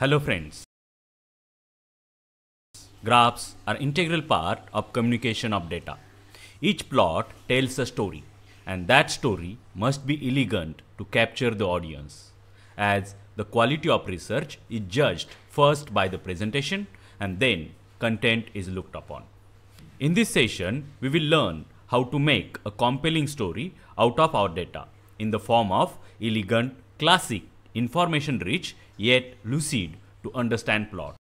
Hello friends. Graphs are integral part of communication of data. Each plot tells a story and that story must be elegant to capture the audience as the quality of research is judged first by the presentation and then content is looked upon. In this session, we will learn how to make a compelling story out of our data in the form of elegant, classic, information-rich yet lucid to understand plot.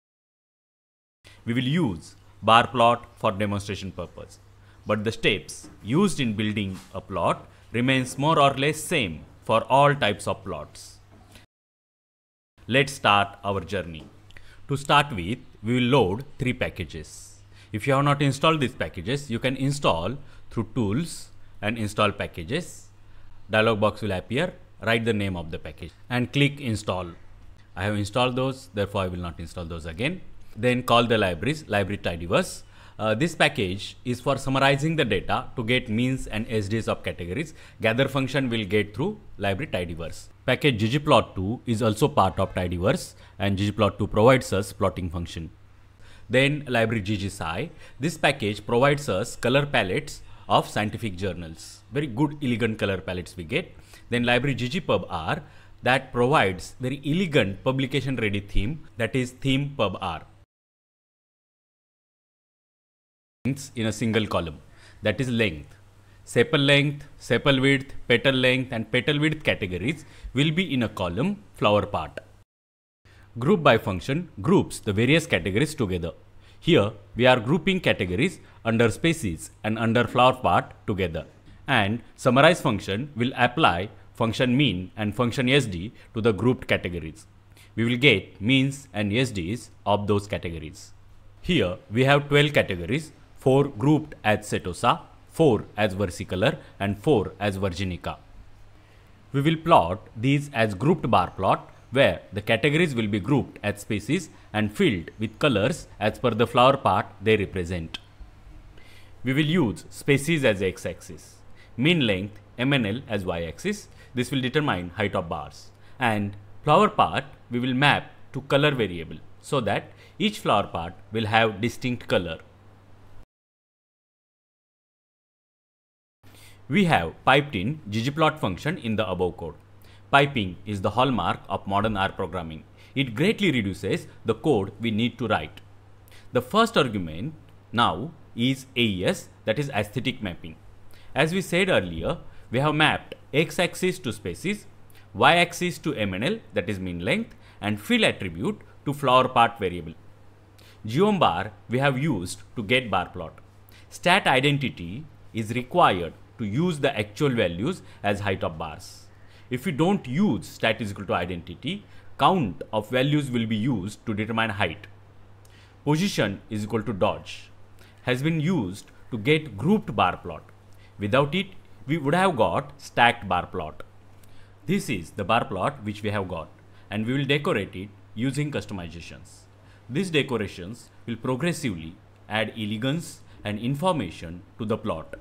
We will use bar plot for demonstration purpose, but the steps used in building a plot remains more or less same for all types of plots. Let's start our journey. To start with, we will load three packages. If you have not installed these packages, you can install through tools and install packages. Dialog box will appear, write the name of the package and click install I have installed those, therefore I will not install those again. Then call the libraries, library tidyverse. Uh, this package is for summarizing the data to get means and SDs of categories. Gather function will get through library tidyverse. Package ggplot2 is also part of tidyverse and ggplot2 provides us plotting function. Then library ggsci. This package provides us color palettes of scientific journals. Very good elegant color palettes we get. Then library ggpubr that provides very elegant publication ready theme that is theme pub R in a single column that is length sepal length sepal width petal length and petal width categories will be in a column flower part group by function groups the various categories together here we are grouping categories under species and under flower part together and summarize function will apply function mean and function sd to the grouped categories. We will get means and sds of those categories. Here we have 12 categories, 4 grouped as setosa, 4 as versicolor and 4 as virginica. We will plot these as grouped bar plot where the categories will be grouped as species and filled with colors as per the flower part they represent. We will use species as x-axis, mean length MNL as y-axis this will determine height of bars. And flower part we will map to color variable so that each flower part will have distinct color. We have piped in ggplot function in the above code. Piping is the hallmark of modern R programming. It greatly reduces the code we need to write. The first argument now is AES that is aesthetic mapping. As we said earlier, we have mapped x-axis to species, y-axis to MNL that is mean length and fill attribute to flower part variable. Geom bar we have used to get bar plot. Stat identity is required to use the actual values as height of bars. If we don't use stat is equal to identity, count of values will be used to determine height. Position is equal to dodge has been used to get grouped bar plot. Without it, we would have got stacked bar plot. This is the bar plot which we have got and we will decorate it using customizations. These decorations will progressively add elegance and information to the plot.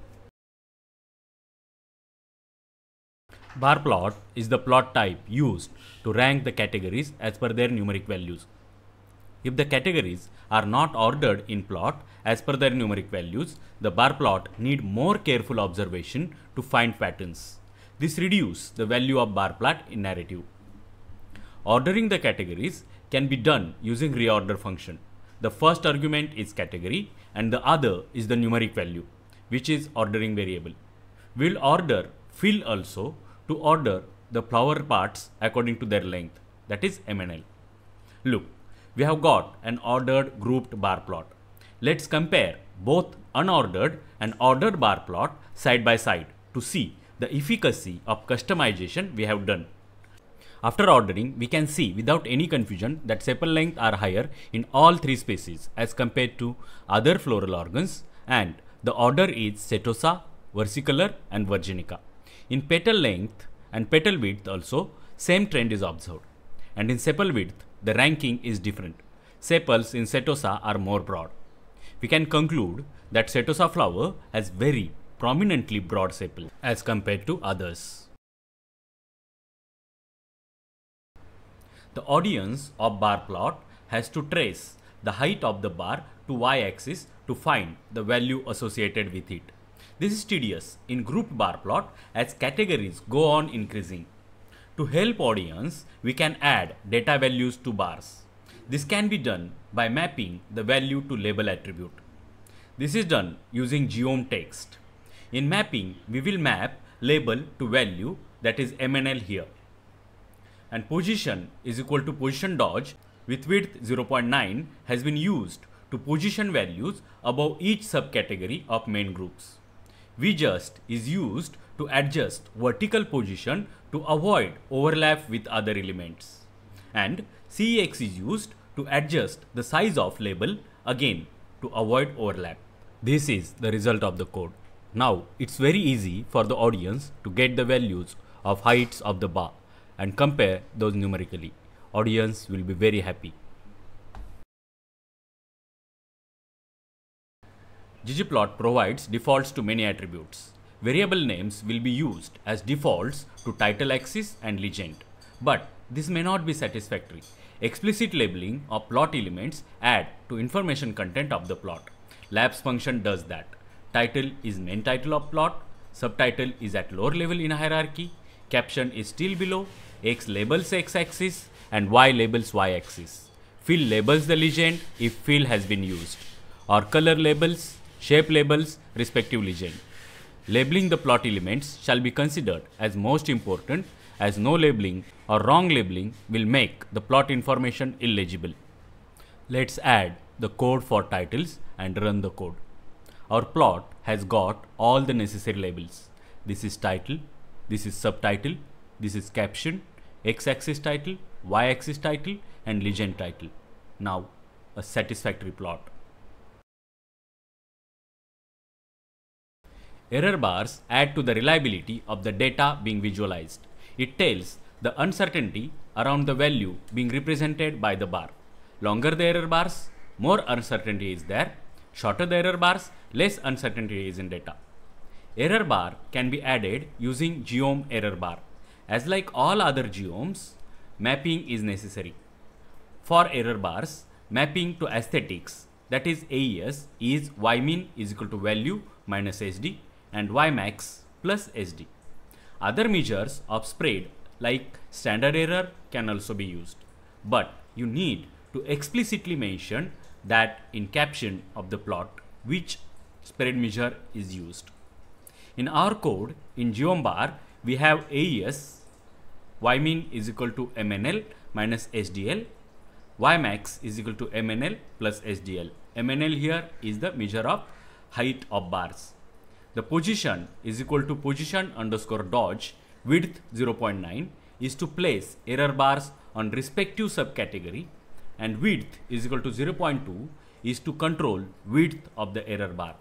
Bar plot is the plot type used to rank the categories as per their numeric values. If the categories are not ordered in plot as per their numeric values, the bar plot need more careful observation to find patterns. This reduce the value of bar plot in narrative. Ordering the categories can be done using reorder function. The first argument is category and the other is the numeric value, which is ordering variable. We'll order fill also to order the flower parts according to their length, that is MNL. Look, we have got an ordered grouped bar plot. Let's compare both unordered and ordered bar plot side by side to see the efficacy of customization we have done. After ordering, we can see without any confusion that sepal length are higher in all three species as compared to other floral organs and the order is setosa, versicolor and virginica. In petal length and petal width also, same trend is observed. And in sepal width, the ranking is different. Sepals in setosa are more broad. We can conclude that setosa flower has very prominently broad sepals as compared to others. The audience of bar plot has to trace the height of the bar to y-axis to find the value associated with it. This is tedious in grouped bar plot as categories go on increasing. To help audience, we can add data values to bars. This can be done by mapping the value to label attribute. This is done using geom text. In mapping, we will map label to value that is MNL here. And position is equal to position dodge with width 0.9 has been used to position values above each subcategory of main groups. vJust is used to adjust vertical position to avoid overlap with other elements. And CX is used to adjust the size of label again to avoid overlap. This is the result of the code. Now it's very easy for the audience to get the values of heights of the bar and compare those numerically. Audience will be very happy. ggplot provides defaults to many attributes. Variable names will be used as defaults to title axis and legend. But this may not be satisfactory. Explicit labeling of plot elements add to information content of the plot. Labs function does that. Title is main title of plot, subtitle is at lower level in hierarchy, caption is still below, x labels x axis and y labels y axis. Fill labels the legend if fill has been used or color labels, shape labels respective legend. Labeling the plot elements shall be considered as most important as no labeling or wrong labeling will make the plot information illegible. Let's add the code for titles and run the code. Our plot has got all the necessary labels. This is title, this is subtitle, this is caption, x-axis title, y-axis title and legend title. Now a satisfactory plot. Error bars add to the reliability of the data being visualized. It tells the uncertainty around the value being represented by the bar. Longer the error bars, more uncertainty is there. Shorter the error bars, less uncertainty is in data. Error bar can be added using geom error bar. As like all other geoms, mapping is necessary. For error bars, mapping to aesthetics that is AES is ymin is equal to value minus SD and Ymax plus SD. Other measures of spread like standard error can also be used, but you need to explicitly mention that in caption of the plot which spread measure is used. In our code in GeoMBAR, we have AES, Ymin is equal to MNL minus SDL, Ymax is equal to MNL plus SDL. MNL here is the measure of height of bars the position is equal to position underscore dodge, width 0.9 is to place error bars on respective subcategory and width is equal to 0.2 is to control width of the error bar.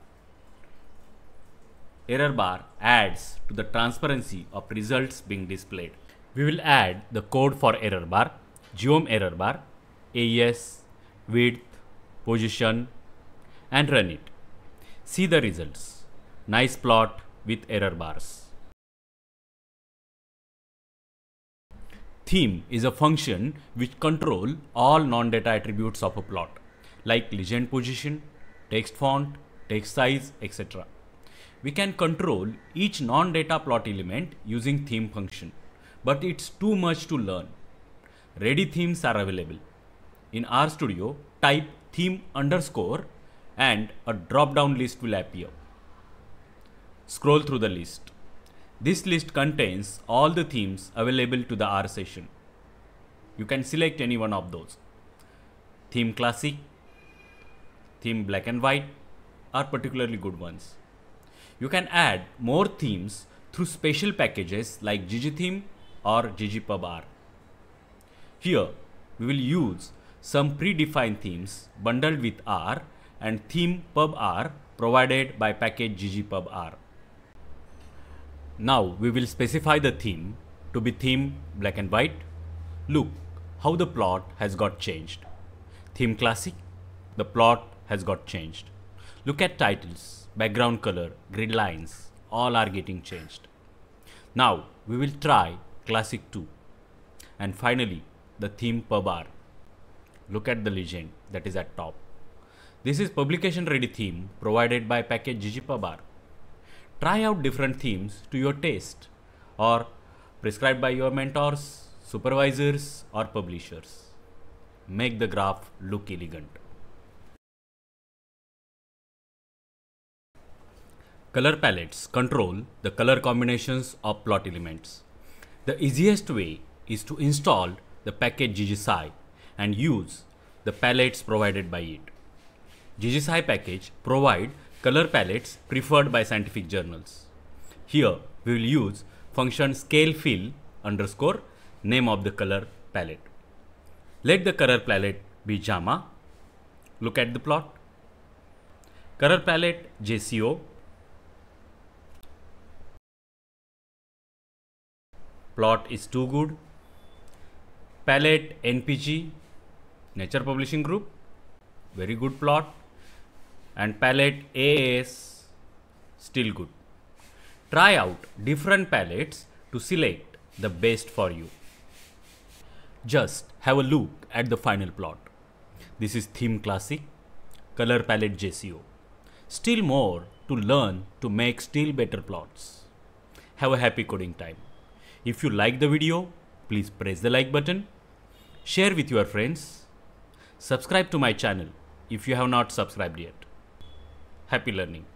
Error bar adds to the transparency of results being displayed. We will add the code for error bar, geom error bar, AES, width, position and run it. See the results nice plot with error bars. Theme is a function which control all non-data attributes of a plot like legend position, text font, text size, etc. We can control each non-data plot element using theme function, but it's too much to learn. Ready themes are available. In RStudio, type theme underscore and a drop-down list will appear scroll through the list. This list contains all the themes available to the R session. You can select any one of those. Theme classic, theme black and white are particularly good ones. You can add more themes through special packages like ggtheme or ggpub.r. Here, we will use some predefined themes bundled with R and theme pubr provided by package ggpubr. Now we will specify the theme to be theme black and white. Look how the plot has got changed. Theme classic, the plot has got changed. Look at titles, background color, grid lines, all are getting changed. Now we will try classic 2. And finally the theme per bar. Look at the legend that is at top. This is publication ready theme provided by package ggpabar try out different themes to your taste or prescribed by your mentors, supervisors, or publishers. Make the graph look elegant. Color palettes control the color combinations of plot elements. The easiest way is to install the package ggSci and use the palettes provided by it. ggSci package provide color palettes preferred by scientific journals. Here we will use function scale fill underscore name of the color palette. Let the color palette be JAMA. Look at the plot. Color palette JCO. Plot is too good. Palette NPG, Nature Publishing Group. Very good plot and palette A is still good. Try out different palettes to select the best for you. Just have a look at the final plot. This is Theme Classic, Color Palette JCO. Still more to learn to make still better plots. Have a happy coding time. If you like the video, please press the like button, share with your friends, subscribe to my channel if you have not subscribed yet happy learning